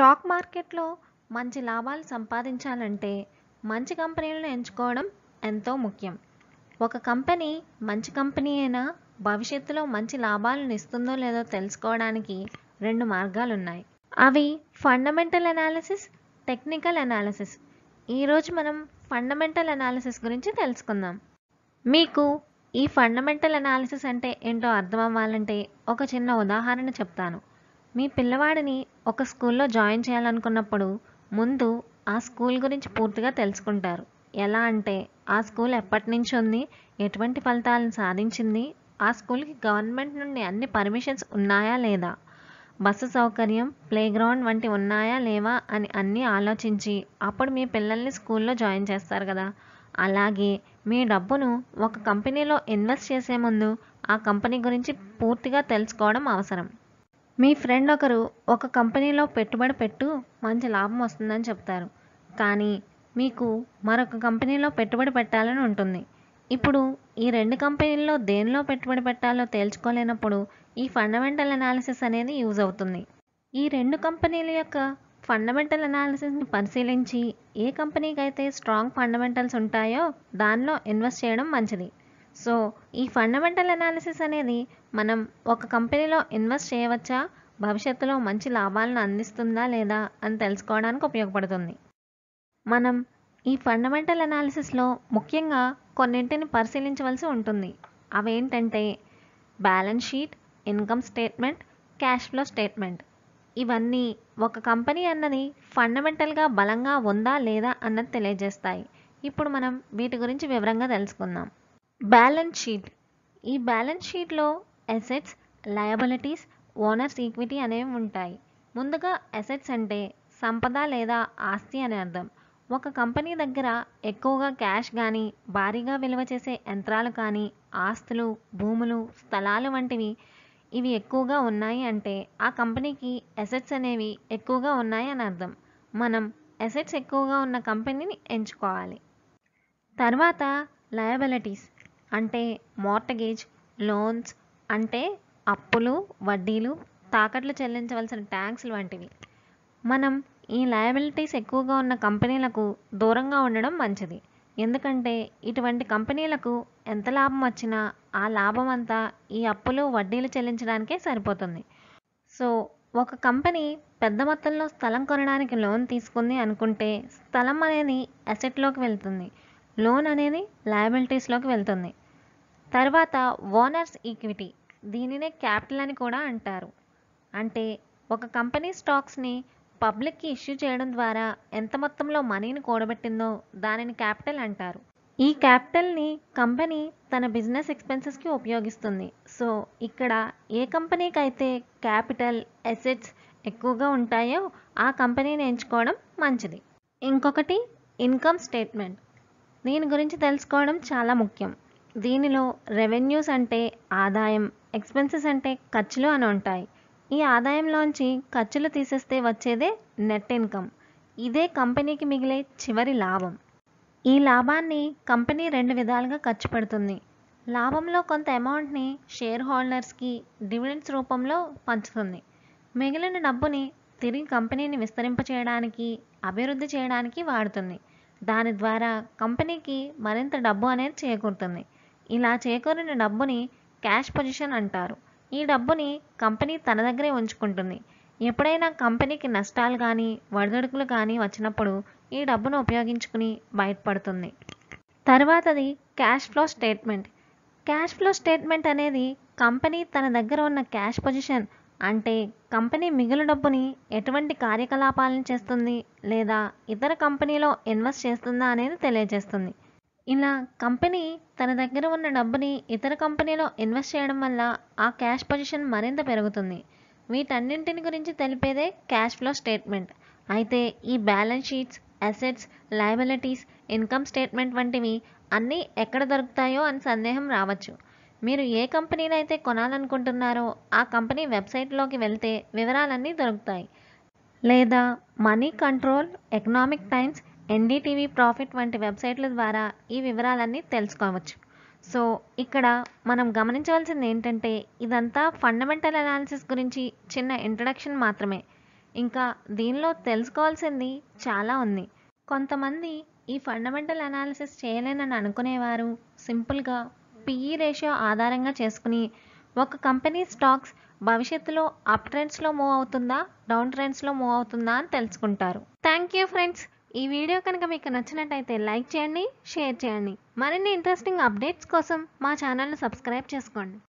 stock మార్కెట్లో మంచి లాభాలు సంపాదించాలంటే మంచి కంపెనీలను ఎంచుకోవడం ఎంతో ముఖ్యం ఒక కంపెనీ మంచి కంపెనీ అయినా భవిష్యత్తులో మంచి లాభాలను ఇస్తుందో లేదో తెలుసుకోవడానికి రెండు మార్గాలు ఉన్నాయి అవి ఫండమెంటల్ అనాలిసిస్ టెక్నికల్ అనాలిసిస్ ఈరోజు మనం ఫండమెంటల్ అనాలిసిస్ గురించి తెలుసుకుందాం మీకు ఈ ఫండమెంటల్ అనాలిసిస్ అంటే ఏంటో అర్థం అవ్వాలంటే ఒక చిన్న ఉదాహరణ చెప్తాను మీ పిల్లవాడిని ఒక స్కూల్లో జాయిన్ చేయాలనుకున్నప్పుడు ముందు ఆ స్కూల్ గురించి పూర్తిగా తెలుసుకుంటారు ఎలా అంటే ఆ స్కూల్ ఎప్పటి నుంచి ఉంది ఎటువంటి ఫలితాలను సాధించింది ఆ స్కూల్కి గవర్నమెంట్ నుండి అన్ని పర్మిషన్స్ ఉన్నాయా లేదా బస్సు సౌకర్యం ప్లేగ్రౌండ్ వంటి ఉన్నాయా లేవా అని అన్నీ ఆలోచించి అప్పుడు మీ పిల్లల్ని స్కూల్లో జాయిన్ చేస్తారు కదా అలాగే మీ డబ్బును ఒక కంపెనీలో ఇన్వెస్ట్ చేసే ముందు ఆ కంపెనీ గురించి పూర్తిగా తెలుసుకోవడం అవసరం మీ ఫ్రెండ్ ఒకరు ఒక కంపెనీలో పెట్టుబడి పెట్టు మంచి లాభం వస్తుందని చెప్తారు కానీ మీకు మరొక కంపెనీలో పెట్టుబడి పెట్టాలని ఉంటుంది ఇప్పుడు ఈ రెండు కంపెనీల్లో దేనిలో పెట్టుబడి పెట్టాలో తేల్చుకోలేనప్పుడు ఈ ఫండమెంటల్ అనాలిసిస్ అనేది యూజ్ అవుతుంది ఈ రెండు కంపెనీల యొక్క ఫండమెంటల్ అనాలిసిస్ని పరిశీలించి ఏ కంపెనీకి అయితే స్ట్రాంగ్ ఫండమెంటల్స్ ఉంటాయో దానిలో ఇన్వెస్ట్ చేయడం మంచిది సో ఈ ఫండమెంటల్ అనాలిసిస్ అనేది మనం ఒక కంపెనీలో ఇన్వెస్ట్ చేయవచ్చా భవిష్యత్తులో మంచి లాభాలను అందిస్తుందా లేదా అని తెలుసుకోవడానికి ఉపయోగపడుతుంది మనం ఈ ఫండమెంటల్ అనాలిసిస్లో ముఖ్యంగా కొన్నింటిని పరిశీలించవలసి ఉంటుంది అవేంటంటే balance sheet income statement cash flow statement ఇవన్నీ ఒక కంపెనీ అన్నది ఫండమెంటల్గా బలంగా ఉందా లేదా అన్నది తెలియజేస్తాయి ఇప్పుడు మనం వీటి గురించి వివరంగా తెలుసుకుందాం బ్యాలెన్స్ షీట్ ఈ బ్యాలెన్స్ షీట్లో అసెట్స్ లయబిలిటీస్ ఓనర్స్ ఈక్విటీ అనేవి ఉంటాయి ముందుగా అసెట్స్ అంటే సంపద లేదా ఆస్తి అని అర్థం ఒక కంపెనీ దగ్గర ఎక్కువగా క్యాష్ కానీ భారీగా విలువ చేసే యంత్రాలు కానీ ఆస్తులు భూములు స్థలాలు వంటివి ఇవి ఎక్కువగా ఉన్నాయి అంటే ఆ కంపెనీకి అసెట్స్ అనేవి ఎక్కువగా ఉన్నాయి అని అర్థం మనం అసెట్స్ ఎక్కువగా ఉన్న కంపెనీని ఎంచుకోవాలి తర్వాత లయబిలిటీస్ అంటే మోర్టగేజ్ లోన్స్ అంటే అప్పులు వడ్డీలు తాకట్లు చెల్లించవలసిన ట్యాక్స్లు వంటివి మనం ఈ లయబిలిటీస్ ఎక్కువగా ఉన్న కంపెనీలకు దూరంగా ఉండడం మంచిది ఎందుకంటే ఇటువంటి కంపెనీలకు ఎంత లాభం వచ్చినా ఆ లాభం అంతా ఈ అప్పులు వడ్డీలు చెల్లించడానికే సరిపోతుంది సో ఒక కంపెనీ పెద్ద మొత్తంలో స్థలం కొనడానికి లోన్ తీసుకుంది అనుకుంటే స్థలం అనేది అసెట్లోకి వెళ్తుంది లోన్ అనేది లయబిలిటీస్లోకి వెళ్తుంది తర్వాత ఓనర్స్ ఈక్విటీ దీనినే క్యాపిటల్ అని కూడా అంటారు అంటే ఒక కంపెనీ స్టాక్స్ని పబ్లిక్కి ఇష్యూ చేయడం ద్వారా ఎంత మొత్తంలో మనీని కూడబెట్టిందో దానిని క్యాపిటల్ అంటారు ఈ క్యాపిటల్ని కంపెనీ తన బిజినెస్ ఎక్స్పెన్సెస్కి ఉపయోగిస్తుంది సో ఇక్కడ ఏ కంపెనీకి అయితే క్యాపిటల్ ఎసెట్స్ ఎక్కువగా ఉంటాయో ఆ కంపెనీని ఎంచుకోవడం మంచిది ఇంకొకటి ఇన్కమ్ స్టేట్మెంట్ దీని గురించి తెలుసుకోవడం చాలా ముఖ్యం దీనిలో రెవెన్యూస్ అంటే ఆదాయం ఎక్స్పెన్సెస్ అంటే ఖర్చులు అని ఉంటాయి ఈ ఆదాయంలోంచి ఖర్చులు తీసేస్తే వచ్చేదే నెట్ ఇన్కమ్ ఇదే కంపెనీకి మిగిలే చివరి లాభం ఈ లాభాన్ని కంపెనీ రెండు విధాలుగా ఖర్చు పెడుతుంది లాభంలో కొంత అమౌంట్ని షేర్ హోల్డర్స్కి డివిడెండ్స్ రూపంలో పంచుతుంది మిగిలిన డబ్బుని తిరిగి కంపెనీని విస్తరింపచేయడానికి అభివృద్ధి చేయడానికి వాడుతుంది దాని ద్వారా కంపెనీకి మరింత డబ్బు అనేది చేకూరుతుంది ఇలా చేకూరిన డబ్బుని క్యాష్ పొజిషన్ అంటారు ఈ డబ్బుని కంపెనీ తన దగ్గరే ఉంచుకుంటుంది ఎప్పుడైనా కంపెనీకి నష్టాలు కానీ వడదడుకులు కానీ వచ్చినప్పుడు ఈ డబ్బును ఉపయోగించుకుని బయటపడుతుంది తర్వాతది cash flow statement cash flow statement అనేది కంపెనీ తన దగ్గర ఉన్న క్యాష్ పొజిషన్ అంటే కంపెనీ మిగిలిన డబ్బుని ఎటువంటి కార్యకలాపాలను చేస్తుంది లేదా ఇతర కంపెనీలో ఇన్వెస్ట్ చేస్తుందా అనేది తెలియజేస్తుంది ఇలా కంపెనీ తన దగ్గర ఉన్న డబ్బుని ఇతర కంపెనీలో ఇన్వెస్ట్ చేయడం వల్ల ఆ క్యాష్ పొజిషన్ మరింత పెరుగుతుంది వీటన్నింటిని గురించి తెలిపేదే క్యాష్ ఫ్లో స్టేట్మెంట్ అయితే ఈ balance sheets assets liabilities income statement వంటివి అన్నీ ఎక్కడ దొరుకుతాయో అని సందేహం రావచ్చు మీరు ఏ కంపెనీని అయితే కొనాలనుకుంటున్నారో ఆ కంపెనీ వెబ్సైట్లోకి వెళ్తే వివరాలన్నీ దొరుకుతాయి లేదా Moneycontrol Economic Times NDTV Profit వంటి వెబ్సైట్ల ద్వారా ఈ వివరాలన్నీ తెలుసుకోవచ్చు సో ఇక్కడ మనం గమనించవలసింది ఏంటంటే ఇదంతా ఫండమెంటల్ అనాలిసిస్ గురించి చిన్న ఇంట్రడక్షన్ మాత్రమే ఇంకా దీనిలో తెలుసుకోవాల్సింది చాలా ఉంది కొంతమంది ఈ ఫండమెంటల్ అనాలిసిస్ చేయలేనని అనుకునేవారు సింపుల్గా పిఈ రేషియో e ఆధారంగా చేసుకుని ఒక కంపెనీ స్టాక్స్ భవిష్యత్తులో అప్ ట్రెండ్స్లో మూవ్ అవుతుందా డౌన్ ట్రెండ్స్లో మూవ్ అవుతుందా అని తెలుసుకుంటారు థ్యాంక్ యూ ఫ్రెండ్స్ ఈ వీడియో కనుక మీకు నచ్చినట్టయితే లైక్ చేయండి షేర్ చేయండి మరిన్ని ఇంట్రెస్టింగ్ అప్డేట్స్ కోసం మా ఛానల్ను సబ్స్క్రైబ్ చేసుకోండి